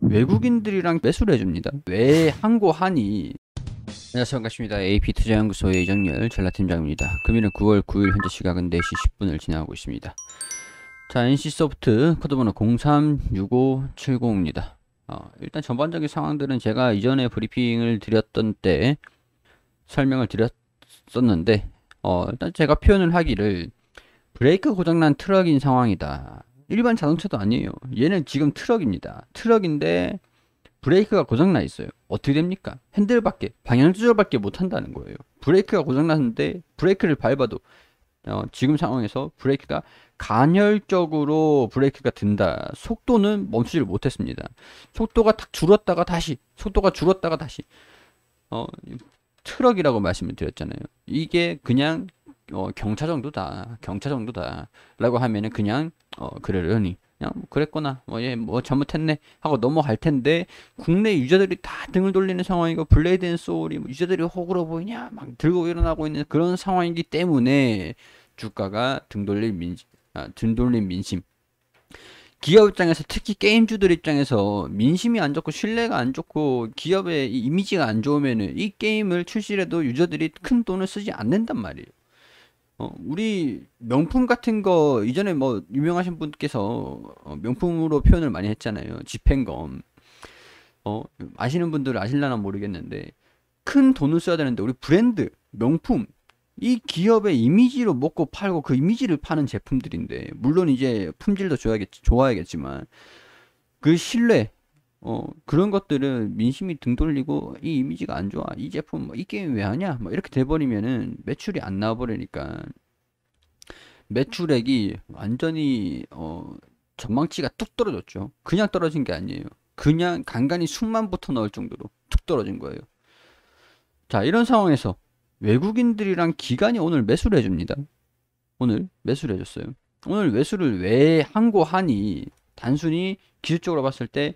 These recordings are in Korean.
외국인들이랑 매수를 해줍니다. 왜 한고하니 안녕하세요 반갑습니다. AP투자연구소의 이정열 전라팀장입니다. 금일은 9월 9일 현재 시각은 4시 10분을 지나고 있습니다. 자 NC소프트 코드번호 036570입니다. 어, 일단 전반적인 상황들은 제가 이전에 브리핑을 드렸던 때 설명을 드렸었는데 어, 일단 제가 표현을 하기를 브레이크 고장난 트럭인 상황이다. 일반 자동차도 아니에요. 얘는 지금 트럭입니다. 트럭인데 브레이크가 고장나 있어요. 어떻게 됩니까? 핸들밖에 방향 조절밖에 못 한다는 거예요. 브레이크가 고장났는데 브레이크를 밟아도 어, 지금 상황에서 브레이크가 간헐적으로 브레이크가 든다. 속도는 멈추질 못했습니다. 속도가 탁 줄었다가 다시 속도가 줄었다가 다시 어, 트럭이라고 말씀을 드렸잖아요. 이게 그냥 어, 경차 정도다. 경차 정도다. 라고 하면은 그냥, 어, 그러려니. 그냥 뭐 그랬거나 뭐, 예, 뭐 잘못했네 하고 넘어갈 텐데 국내 유저들이 다 등을 돌리는 상황이고 블레이드 앤 소울이 뭐 유저들이 호구로 보이냐 막 들고 일어나고 있는 그런 상황이기 때문에 주가가 등 돌릴 민심 아, 등 돌린 민심 기업 입장에서 특히 게임주들 입장에서 민심이 안 좋고 신뢰가 안 좋고 기업의 이미지가 안 좋으면은 이 게임을 출시해도 유저들이 큰 돈을 쓰지 않는단 말이에요. 어, 우리 명품 같은 거 이전에 뭐 유명하신 분께서 어, 명품으로 표현을 많이 했잖아요. 집행검. 어, 아시는 분들 아실라나 모르겠는데 큰 돈을 써야 되는데 우리 브랜드, 명품 이 기업의 이미지로 먹고 팔고 그 이미지를 파는 제품들인데 물론 이제 품질도 좋아야겠, 좋아야겠지만 그 신뢰 어, 그런 것들은 민심이 등 돌리고 이 이미지가 안 좋아. 이 제품 뭐, 이 게임 왜 하냐? 뭐 이렇게 돼 버리면은 매출이 안 나와 버리니까 매출액이 완전히 어, 전망치가 뚝 떨어졌죠. 그냥 떨어진 게 아니에요. 그냥 간간히 숨만 붙어 넣을 정도로 툭 떨어진 거예요. 자, 이런 상황에서 외국인들이랑 기관이 오늘 매수를 해줍니다. 오늘 매수를 해줬어요. 오늘 매수를 왜한거 하니 단순히 기술적으로 봤을 때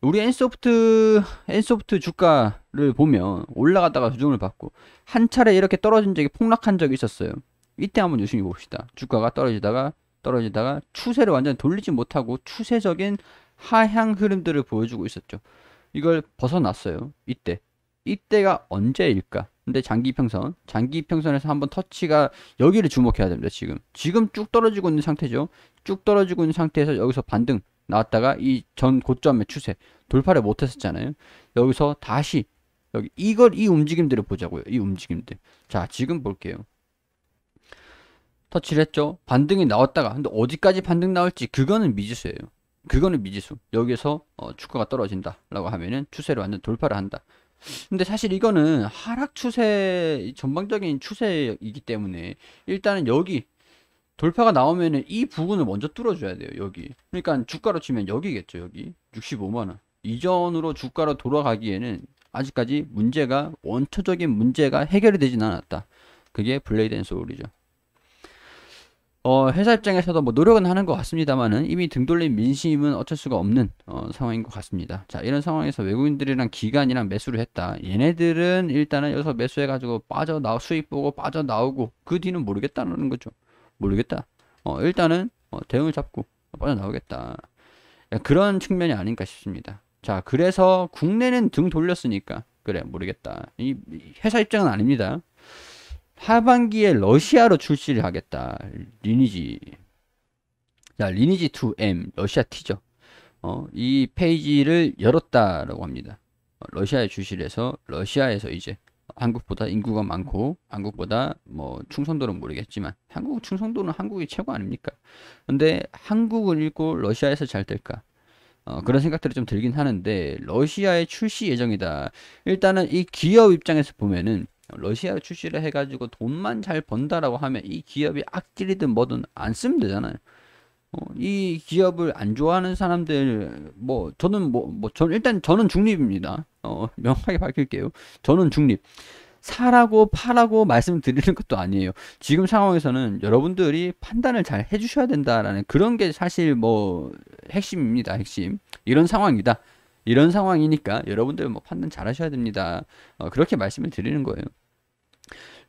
우리 엔소프트 엔소프트 주가를 보면 올라갔다가 조정을 받고 한 차례 이렇게 떨어진 적이 폭락한 적이 있었어요. 이때 한번 유심히 봅시다. 주가가 떨어지다가 떨어지다가 추세를 완전히 돌리지 못하고 추세적인 하향 흐름들을 보여주고 있었죠. 이걸 벗어났어요. 이때. 이때가 언제일까? 근데 장기 평선, 장기 평선에서 한번 터치가 여기를 주목해야 됩니다. 지금 지금 쭉 떨어지고 있는 상태죠. 쭉 떨어지고 있는 상태에서 여기서 반등 나왔다가 이 전 고점의 추세 돌파를 못했었잖아요. 여기서 다시 여기 이걸 이 움직임들을 보자고요. 이 움직임들. 자 지금 볼게요. 터치를 했죠. 반등이 나왔다가 근데 어디까지 반등 나올지 그거는 미지수예요. 그거는 미지수. 여기서 어, 주가가 떨어진다라고 하면은 추세를 완전 돌파를 한다. 근데 사실 이거는 하락 추세 전방적인 추세이기 때문에 일단은 여기 돌파가 나오면은 이 부분을 먼저 뚫어줘야 돼요 여기 그러니까 주가로 치면 여기겠죠 여기 65만원 이전으로 주가로 돌아가기에는 아직까지 문제가 원초적인 문제가 해결이 되진 않았다 그게 블레이드 앤 소울이죠 어, 회사 입장에서도 뭐 노력은 하는 것 같습니다만은 이미 등 돌린 민심은 어쩔 수가 없는 어, 상황인 것 같습니다. 자 이런 상황에서 외국인들이랑 기관이랑 매수를 했다. 얘네들은 일단은 여기서 매수해가지고 빠져 나오 수익 보고 빠져 나오고 그 뒤는 모르겠다는 거죠. 모르겠다. 어, 일단은 어, 대응을 잡고 빠져 나오겠다. 그런 측면이 아닌가 싶습니다. 자 그래서 국내는 등 돌렸으니까 그래 모르겠다. 이 회사 입장은 아닙니다. 하반기에 러시아로 출시를 하겠다. 리니지. 자, 리니지 2M, 러시아 T죠. 어, 이 페이지를 열었다라고 합니다. 어, 러시아에 출시를 해서 러시아에서 이제 한국보다 인구가 많고 한국보다 뭐 충성도는 모르겠지만 한국 충성도는 한국이 최고 아닙니까? 근데 한국을 읽고 러시아에서 잘 될까? 어, 그런 생각들이 좀 들긴 하는데 러시아에 출시 예정이다. 일단은 이 기업 입장에서 보면은 러시아 출시를 해가지고 돈만 잘 번다라고 하면 이 기업이 악질이든 뭐든 안 쓰면 되잖아요. 어, 이 기업을 안 좋아하는 사람들 뭐 저는 뭐뭐 뭐, 뭐 일단 저는 중립입니다. 어, 명확하게 밝힐게요. 저는 중립. 사라고 파라고 말씀드리는 것도 아니에요. 지금 상황에서는 여러분들이 판단을 잘 해주셔야 된다라는 그런 게 사실 뭐 핵심입니다. 핵심 이런 상황이다. 이런 상황이니까 여러분들 뭐 판단 잘 하셔야 됩니다. 어, 그렇게 말씀을 드리는 거예요.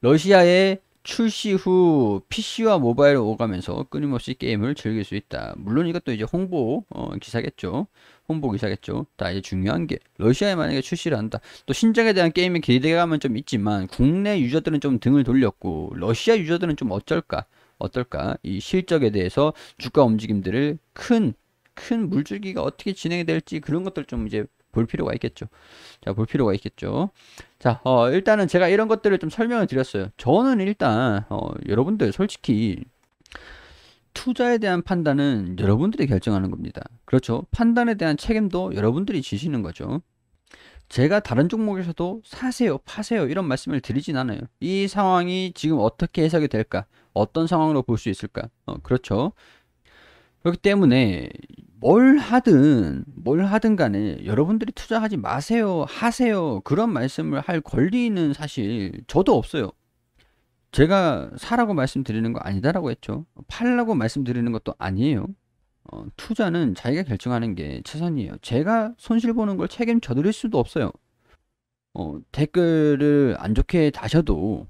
러시아의 출시 후 PC와 모바일로 오가면서 끊임없이 게임을 즐길 수 있다. 물론 이것도 이제 홍보 어, 기사겠죠. 홍보 기사겠죠. 다 이제 중요한 게 러시아에 만약에 출시를 한다. 또 신작에 대한 게임의 기대감은 좀 있지만 국내 유저들은 좀 등을 돌렸고 러시아 유저들은 좀 어쩔까? 어떨까? 이 실적에 대해서 주가 움직임들을 큰큰 물줄기가 어떻게 진행이 될지 그런 것들 좀 이제 볼 필요가 있겠죠. 자, 볼 필요가 있겠죠. 자, 어, 일단은 제가 이런 것들을 좀 설명을 드렸어요. 저는 일단, 어, 여러분들 솔직히 투자에 대한 판단은 여러분들이 결정하는 겁니다. 그렇죠. 판단에 대한 책임도 여러분들이 지시는 거죠. 제가 다른 종목에서도 사세요, 파세요 이런 말씀을 드리진 않아요. 이 상황이 지금 어떻게 해석이 될까? 어떤 상황으로 볼 수 있을까? 어, 그렇죠. 그렇기 때문에 뭘 하든 뭘 하든 간에 여러분들이 투자하지 마세요 하세요 그런 말씀을 할 권리는 사실 저도 없어요 제가 사라고 말씀드리는 거 아니다라고 했죠 팔라고 말씀드리는 것도 아니에요 어, 투자는 자기가 결정하는 게 최선이에요 제가 손실 보는 걸 책임져 드릴 수도 없어요 어, 댓글을 안 좋게 다셔도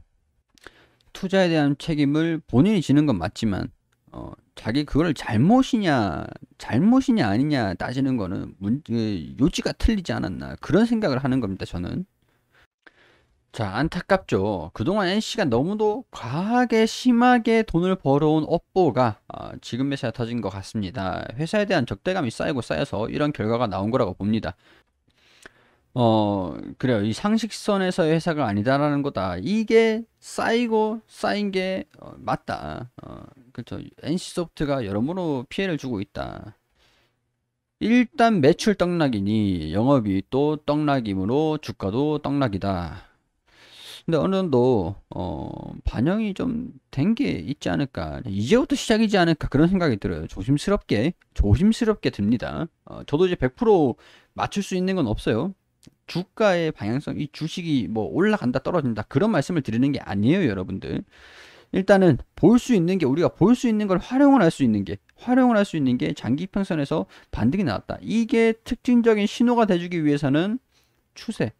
투자에 대한 책임을 본인이 지는 건 맞지만 어, 자기 그걸 잘못이냐 잘못이냐 아니냐 따지는 거는 문, 그 요지가 틀리지 않았나 그런 생각을 하는 겁니다 저는 자 안타깝죠 그동안 NC가 너무도 과하게 심하게 돈을 벌어온 업보가 아, 지금 매시가 터진 것 같습니다 회사에 대한 적대감이 쌓이고 쌓여서 이런 결과가 나온 거라고 봅니다 어, 그래요. 이 상식선에서의 회사가 아니다라는 거다. 이게 쌓이고 쌓인 게 어, 맞다. 어, 그렇죠. NC소프트가 여러모로 피해를 주고 있다. 일단 매출 떡락이니 영업이 또 떡락이므로 주가도 떡락이다. 근데 어느 정도 어, 반영이 좀 된 게 있지 않을까 이제부터 시작이지 않을까 그런 생각이 들어요 조심스럽게 조심스럽게 듭니다 어, 저도 이제 100% 맞출 수 있는 건 없어요 주가의 방향성, 이 주식이 뭐 올라간다 떨어진다 그런 말씀을 드리는 게 아니에요, 여러분들. 일단은 볼 수 있는 게 우리가 볼 수 있는 걸 활용을 할 수 있는 게 활용을 할 수 있는 게 장기 평선에서 반등이 나왔다. 이게 특징적인 신호가 돼주기 위해서는 추세.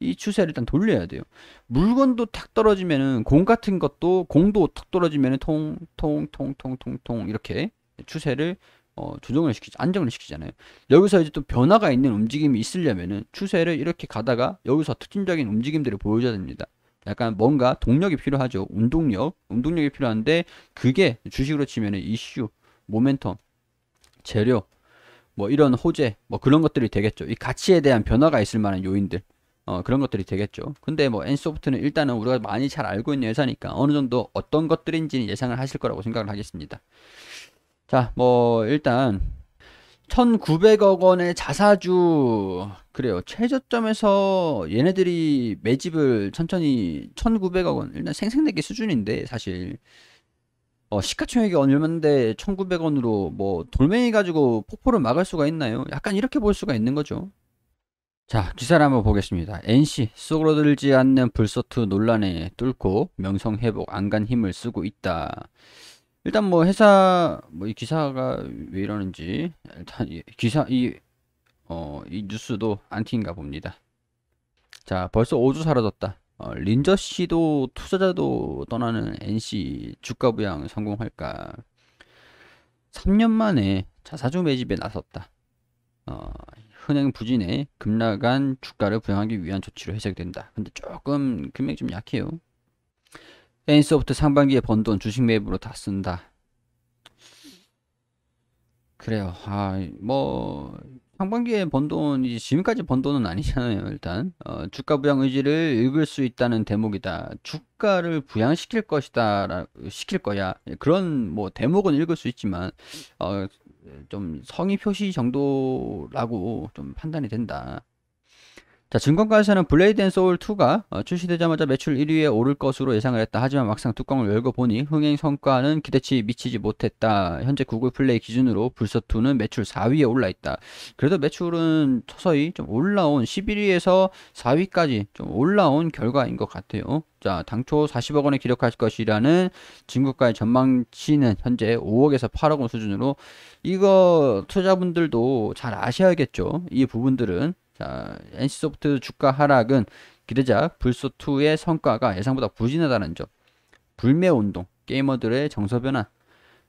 이 추세를 일단 돌려야 돼요. 물건도 탁 떨어지면은 공 같은 것도 공도 탁 떨어지면은 통통통통 통통 이렇게 추세를 어, 조정을 시키지, 안정을 시키잖아요. 여기서 이제 또 변화가 있는 움직임이 있으려면은 추세를 이렇게 가다가 여기서 특징적인 움직임들을 보여줘야 됩니다. 약간 뭔가 동력이 필요하죠. 운동력, 운동력이 필요한데 그게 주식으로 치면은 이슈, 모멘텀, 재료, 뭐 이런 호재, 뭐 그런 것들이 되겠죠. 이 가치에 대한 변화가 있을 만한 요인들. 어, 그런 것들이 되겠죠. 근데 뭐 엔소프트는 일단은 우리가 많이 잘 알고 있는 회사니까 어느 정도 어떤 것들인지는 예상을 하실 거라고 생각을 하겠습니다. 자, 뭐 일단 1,900억 원의 자사주 그래요. 최저점에서 얘네들이 매집을 천천히 1,900억 원 일단 생생내기 수준인데 사실 어, 시가총액이 얼마인데 1,900원으로 뭐 돌멩이 가지고 폭포를 막을 수가 있나요? 약간 이렇게 볼 수가 있는 거죠. 자, 기사를 한번 보겠습니다. NC, 쏘그러들지 않는 불소트 논란에 뚫고 명성회복 안간 힘을 쓰고 있다. 일단 뭐 회사 뭐이 기사가 왜 이러는지 일단 이 기사 이 어, 이 뉴스도 안티인가 봅니다. 자, 벌써 5주 사라졌다. 어, 린저 씨도 투자자도 떠나는 NC 주가 부양 성공할까? 3년 만에 자사주 매집에 나섰다. 어, 흔행 부진에 급락한 주가를 부양하기 위한 조치로 해석된다. 근데 조금 금액이 좀 약해요. 페인소프트 상반기에 번 돈 주식 매입으로 다 쓴다. 그래요. 아, 뭐 상반기에 번 돈이 지금까지 번 돈은 아니잖아요. 일단 어, 주가 부양 의지를 읽을 수 있다는 대목이다. 주가를 부양시킬 것이다. 시킬 거야. 예, 그런 뭐 대목은 읽을 수 있지만 어, 좀 성의 표시 정도라고 좀 판단이 된다. 자, 증권가에서는 블레이드 앤 소울 2가 어, 출시되자마자 매출 1위에 오를 것으로 예상을 했다. 하지만 막상 뚜껑을 열고 보니 흥행 성과는 기대치 미치지 못했다. 현재 구글 플레이 기준으로 불서2는 매출 4위에 올라있다. 그래도 매출은 서서히 좀 올라온 11위에서 4위까지 좀 올라온 결과인 것 같아요. 자, 당초 40억 원에 기록할 것이라는 증권가의 전망치는 현재 5억에서 8억 원 수준으로 이거 투자분들도 잘 아셔야겠죠. 이 부분들은 자, 아, NC소프트 주가 하락은 기대자 불소2의 성과가 예상보다 부진하다는 점, 불매운동, 게이머들의 정서 변화,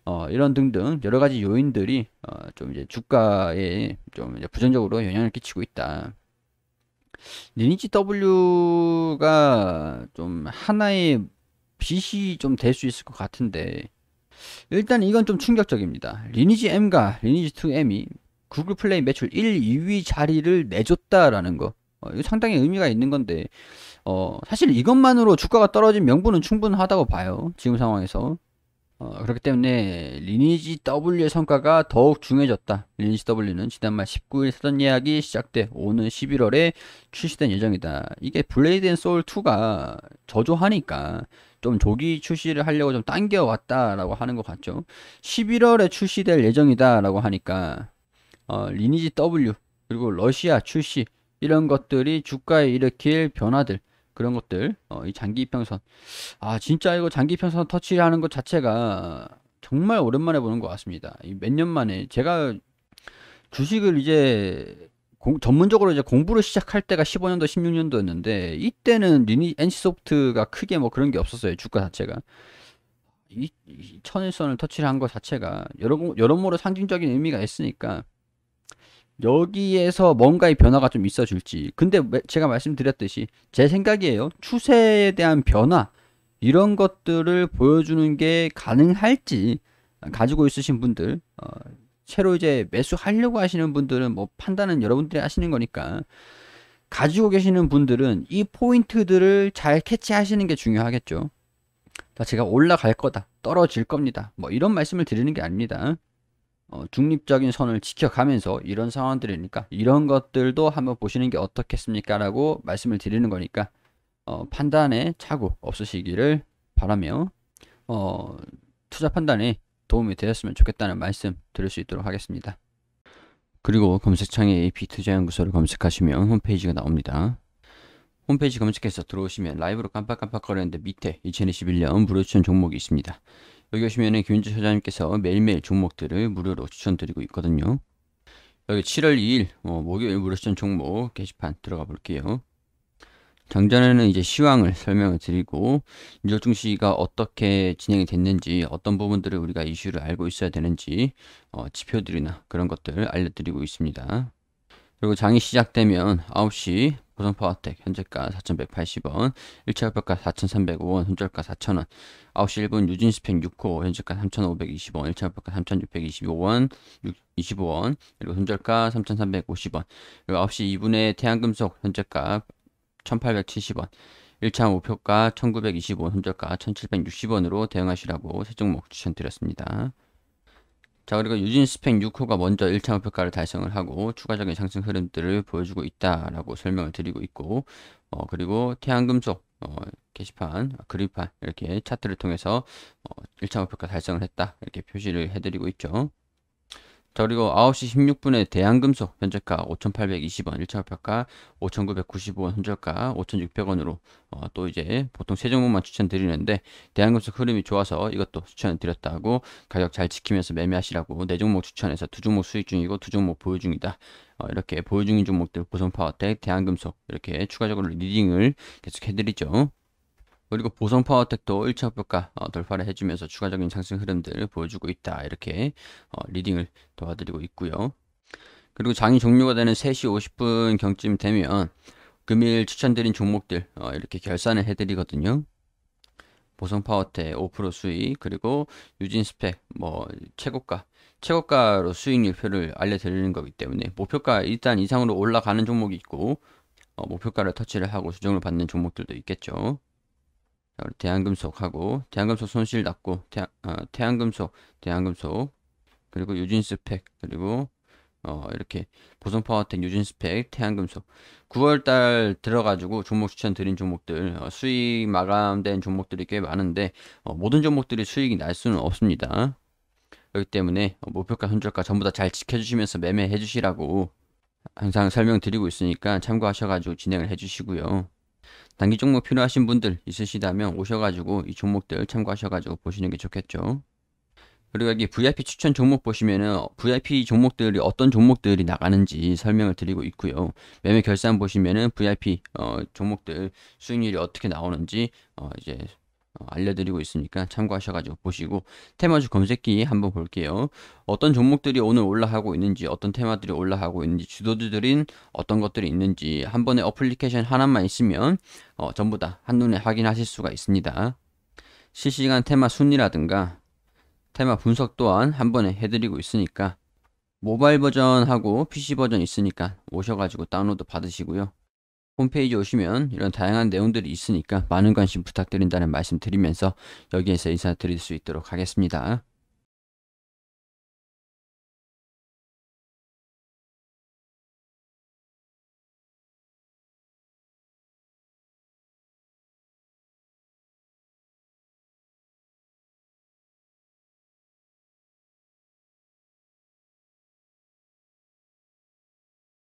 어, 이런 등등 여러 가지 요인들이 어, 좀 이제 주가에 좀 이제 부정적으로 영향을 끼치고 있다. 리니지 W가 좀 하나의 빛이 좀될 수 있을 것 같은데 일단 이건 좀 충격적입니다. 리니지 M과 리니지 2M이 구글 플레이 매출 1, 2위 자리를 내줬다라는 거. 어, 이거 상당히 의미가 있는 건데, 어, 사실 이것만으로 주가가 떨어진 명분은 충분하다고 봐요. 지금 상황에서. 어, 그렇기 때문에 리니지 W의 성과가 더욱 중요해졌다. 리니지 W는 지난말 19일 사전 예약이 시작돼 오는 11월에 출시된 예정이다. 이게 블레이드 앤 소울 2가 저조하니까 좀 조기 출시를 하려고 좀 당겨왔다라고 하는 것 같죠. 11월에 출시될 예정이다라고 하니까 어, 리니지 W 그리고 러시아 출시 이런 것들이 주가에 일으킬 변화들 그런 것들 어, 이 장기 평선 아 진짜 이거 장기 평선 터치하는 것 자체가 정말 오랜만에 보는 것 같습니다 몇 년 만에 제가 주식을 이제 공, 전문적으로 이제 공부를 시작할 때가 15년도 16년도였는데 이때는 리니 엔 c 소프트가 크게 뭐 그런 게 없었어요 주가 자체가 이, 이 천일선을 터치를 한 것 자체가 여러, 여러모로 상징적인 의미가 있으니까 여기에서 뭔가의 변화가 좀 있어줄지. 근데 제가 말씀드렸듯이 제 생각이에요. 추세에 대한 변화 이런 것들을 보여주는 게 가능할지 가지고 있으신 분들 어, 새로 이제 매수하려고 하시는 분들은 뭐 판단은 여러분들이 하시는 거니까 가지고 계시는 분들은 이 포인트들을 잘 캐치하시는 게 중요하겠죠. 제가 올라갈 거다, 떨어질 겁니다. 뭐 이런 말씀을 드리는 게 아닙니다. 어, 중립적인 선을 지켜가면서 이런 상황들이니까 이런 것들도 한번 보시는 게 어떻겠습니까? 라고 말씀을 드리는 거니까 어, 판단에 차고 없으시기를 바라며 어, 투자 판단에 도움이 되었으면 좋겠다는 말씀 드릴 수 있도록 하겠습니다. 그리고 검색창에 AP투자연구소를 검색하시면 홈페이지가 나옵니다. 홈페이지 검색해서 들어오시면 라이브로 깜빡깜빡거리는데 밑에 2021년 무료 추천 종목이 있습니다. 여기 오시면 김윤주 소장님께서 매일매일 종목들을 무료로 추천드리고 있거든요. 여기 7월 2일 어, 목요일 무료 추천 종목 게시판 들어가 볼게요. 정전에는 이제 시황을 설명을 드리고 뉴욕 시가 어떻게 진행이 됐는지 어떤 부분들을 우리가 이슈를 알고 있어야 되는지 어, 지표들이나 그런 것들을 알려드리고 있습니다. 그리고 장이 시작되면 9시 보성 파워텍 현재가 4,180원, 1차 협약가 4,305원, 손절가 4,000원, 9시 1분 유진 스펙 6호 현재가 3,520원, 1차 협약가 3,625원, 6, 25원, 그리고 손절가 3,350원, 그리고 9시 2분에 태양금속 현재가 1,870원, 1차 목표가 1,925원, 손절가 1,760원으로 대응하시라고 세 종목 추천드렸습니다. 자 그리고 유진 스펙 6호가 먼저 1차 목표가를 달성을 하고 추가적인 상승 흐름들을 보여주고 있다라고 설명을 드리고 있고 어, 그리고 태양금속 어, 게시판, 그림판 이렇게 차트를 통해서 어, 1차 목표가 달성을 했다 이렇게 표시를 해드리고 있죠. 자 그리고 9시 16분에 대양금속 현저가 5,820원, 1차 목표가 5,995원, 현저가 5,600원으로 어, 또 이제 보통 세 종목만 추천드리는데 대양금속 흐름이 좋아서 이것도 추천드렸다고 가격 잘 지키면서 매매하시라고 네 종목 추천해서 두 종목 수익 중이고 두 종목 보유 중이다. 어, 이렇게 보유 중인 종목들 고성파워텍, 대한금속 이렇게 추가적으로 리딩을 계속 해드리죠. 그리고 보성 파워텍도 1차 목표가 어, 돌파를 해주면서 추가적인 상승 흐름들을 보여주고 있다. 이렇게 어, 리딩을 도와드리고 있고요. 그리고 장이 종료가 되는 3시 50분 경쯤 되면 금일 추천드린 종목들 어, 이렇게 결산을 해드리거든요. 보성 파워텍 5% 수익 그리고 유진 스펙 뭐 최고가 최고가로 수익률표를 알려드리는 거기 때문에 목표가 일단 이상으로 올라가는 종목이 있고 목표가를 터치를 하고 수정을 받는 종목들도 있겠죠. 대한금속하고 대한금속 손실 났고 대한, 어, 태양금속 대한금속 그리고 유진스펙 그리고 어, 이렇게 보성파워텍 유진스펙 태양금속 9월달 들어가지고 종목 추천 드린 종목들 어, 수익 마감된 종목들이 꽤 많은데 어, 모든 종목들이 수익이 날 수는 없습니다 그렇기 때문에 어, 목표가 손절가 전부 다 잘 지켜주시면서 매매해 주시라고 항상 설명드리고 있으니까 참고하셔가지고 진행을 해주시고요 단기 종목 필요하신 분들 있으시다면 오셔가지고 이 종목들 참고하셔가지고 보시는 게 좋겠죠. 그리고 여기 VIP 추천 종목 보시면은 VIP 종목들이 어떤 종목들이 나가는지 설명을 드리고 있고요. 매매 결산 보시면은 VIP 어, 종목들 수익률이 어떻게 나오는지 어, 이제 어, 알려드리고 있으니까 참고하셔가지고 보시고 테마주 검색기 한번 볼게요. 어떤 종목들이 오늘 올라가고 있는지 어떤 테마들이 올라가고 있는지 주도주들인 어떤 것들이 있는지 한 번에 어플리케이션 하나만 있으면 어, 전부 다 한눈에 확인하실 수가 있습니다. 실시간 테마 순위라든가 테마 분석 또한 한 번에 해드리고 있으니까 모바일 버전하고 PC 버전 있으니까 오셔가지고 다운로드 받으시고요. 홈페이지 오시면 이런 다양한 내용들이 있으니까 많은 관심 부탁드린다는 말씀 드리면서 여기에서 인사드릴 수 있도록 하겠습니다.